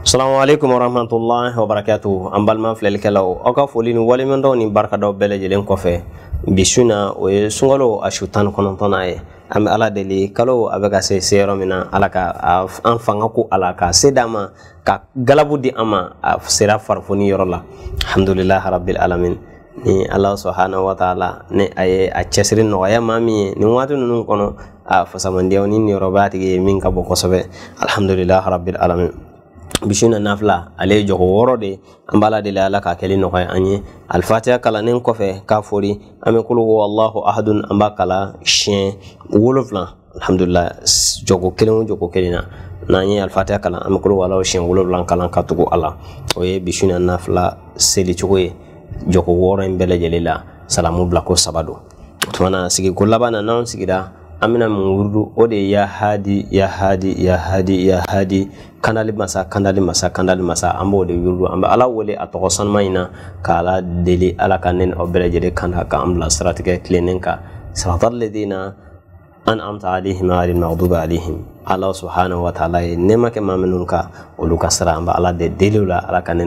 salamu alaikum warahmatullahi wabarakatuh an balima filɛlikɛlaw aw ka foli ni waleɲumandɔw ni barikadaw bɛɛ kɔfɛ bi na o ye sunkalo a su tani kɔnɔntɔna ye an bɛ ala deli kalo a bɛ ka se seyɔrɔ min na ala ka an fanga ko a la ka se d'an ma ka galabu di an ma a sera farifoni yɔrɔ la alhamdulilahi rabil alamin ni ala subhanahu wa ta'ala ni a ye a cɛsiri nɔgɔya maa min ye nin waati ninnu kɔnɔ a fasamandiyaw ni niyɔrɔbaya ye min ka bɔ kosɛbɛ alhamdulilahi rabil alamin bisu na nafila ale ye jɔgo wɔɔrɔ de an b'a la deli ala k'a kɛli nɔgɔya an ye alifatiya kalannen kɔfɛ k'a fori an bɛ kulu ahadun an b'a kala siɲɛ wolonfila kelen o jɔgo kelen na n'an ye alifatiya kulu walahu siɲɛ wolonfila kalan ka tugu a la o ye seli cogo ye jɔgo wɔɔrɔ in salamu bila ko saba don o tuma na amina bɛna mun wurudu o de ye yahadi yahadi yahadi yahadi kandali masa kandali masa kandali masa an de yurudu an ala wele a tɔgɔ sanuma k'ala deli ala ka ne ni kanda k'an bila siratigɛ tilennen kan siratal ladina an'amta alaihim ghayril maghdubi alaihim ala subhanahu wa ta'ala ye nɛma kɛ maa minnu kan ala de deli ala ka ne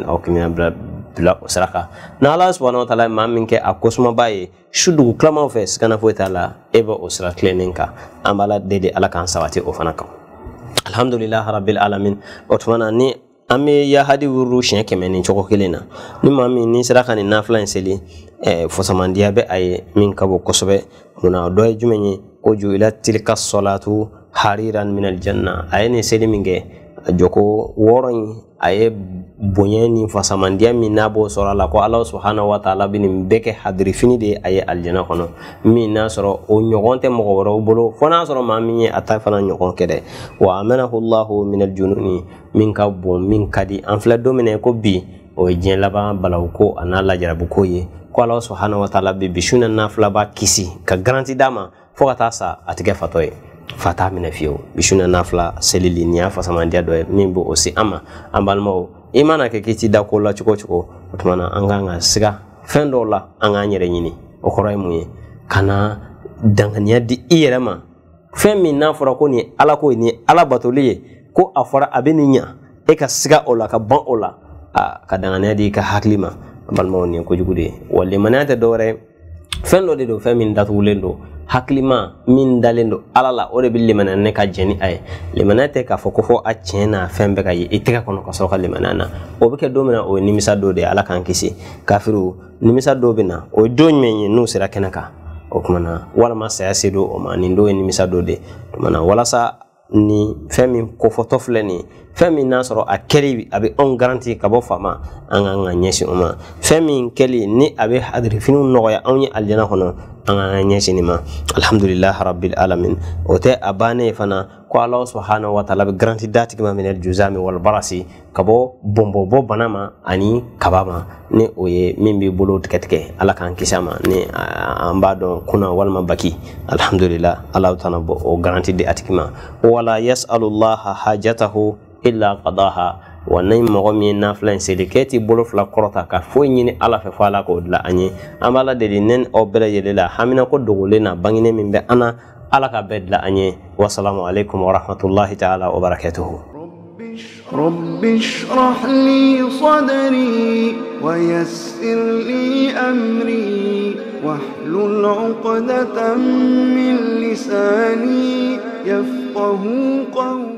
bila o sira kan n'ala subahana wataala ye maa min kɛ a kosumaba ye su dugu kilamaw fɛ sigana foyi t'a la e bɛ o sira tilennen kan an b'a deli ala k'an sabati o fana kan alhamdulilahi rabil alamin o tuma na ni an bɛ yahadi wuru siɲɛ kɛmɛ nin cogo kelen na ni maa min ni sera ka nin nafila in seli eh, fasamandiya bɛ a ye min ka bɔ kosɛbɛ munna dɔ ye jumɛn ye ko juila tilika sɔlatu hariran minal janna a ye nin seli min kɛ joko wɔɔrɔ in a ye bonya ni fasamandiya min n'a b'o sɔrɔ a la ko ala subhanahu wa taala bɛ nin bɛɛ kɛ hadirifini de ye a ye alijana kɔnɔ min n'a sɔrɔ o ɲɔgɔn tɛ mɔgɔ wɛrɛw bolo fo n'a sɔrɔ maa min ye a ta fana ɲɔgɔn kɛ dɛ wa amanahu mɛna min aljununi min ka bon min ka di an filɛ don min na ko bi o ye diɲɛ laban balawu ko a n'a lajarabu ko ye ko ala subhanahu wa taala bi su na n'a fila b'a kisi ka garanti d'a ma fo ka taa sa a tɛ kɛ fatɔ ye fata minɛ fiyewu bisu na nafila selili nin y'a fasamandiya dɔ ye min b'o se an ma an balimaw i mana kɛ k'i ti da ko la cogo o cogo o tuma na an kan ka siga fɛn dɔw la an k'an yɛrɛ ɲini o kɔrɔ ye mun ye ka na danganiya di i yɛrɛ ma fɛn min n'a fɔra ko nin ye ala ko ye nin ye ala batoli ye ko a fɔra a bɛ nin ɲa e ka siga o la ka ban o la aa ah, ka danganiya di i ka hakili ma an balimaw nin ye kojugu de ye wa limaniya tɛ dɔwɛrɛ ye fɛn dɔ de do fɛn min datugulen do hakilima min dalen do ala la o de bɛ limaniya ne ka jɛni ni a ye limaniya tɛ k'a fɔ ko fɔ a tiɲɛ n'a fɛn bɛɛ ka ye i tɛgɛ kɔnɔ ka sɔrɔ ka limaniya na o bɛ kɛ don min na o ye nimisa dɔ de ye ala k'an kisi kafiriw nimisa dɔw bɛ na o ye don jumɛn ye n'u sera kɛnɛ kan o tuma na saya se don o ma nin don ye nimisa dɔ de ye walasa ni fɛn min kofɔtɔ filɛ ni fɛn min n'a sɔrɔ a kɛli a bɛ anw garanti ka bɔ fama an k'an ka ɲɛsin o ma fɛn min kɛli ni a bɛ hadirifiniw nɔgɔya anw ye alijana kɔnɔ an ka ɲɛsin ma alhamdulilah rabil alamin o tɛ a bannen ye fana ko ala subahana wataala bɛ garanti da tigi minɛ juza wal barasi ka bɔ bɔnbɔbɔ bana ma ani kaba ma ni o ye min b'i bolo tigɛtigɛ ala k'an kisi ma ni an b'a dɔn kunna walima baki alhamdulilah ala tana o garanti di a tigi ma wala hajatahu illa qadaha wa ni mɔgɔ min ye nafila in seli k'e t'i bolo fila kɔrɔta ka foyi ɲini ala fɛ fɔ ala k'o dilan an ye an b'a la deli ne ni aw bɛɛ lajɛlen la haminako dogolen na banginen min bɛ an na ala ka bɛɛ dilan an ye wasalamu alaikum warahmatullahi taala wabarakatuhu رب اشرح لي صدري ويسر لي أمري واحلل عقدة من لساني يفقه قولي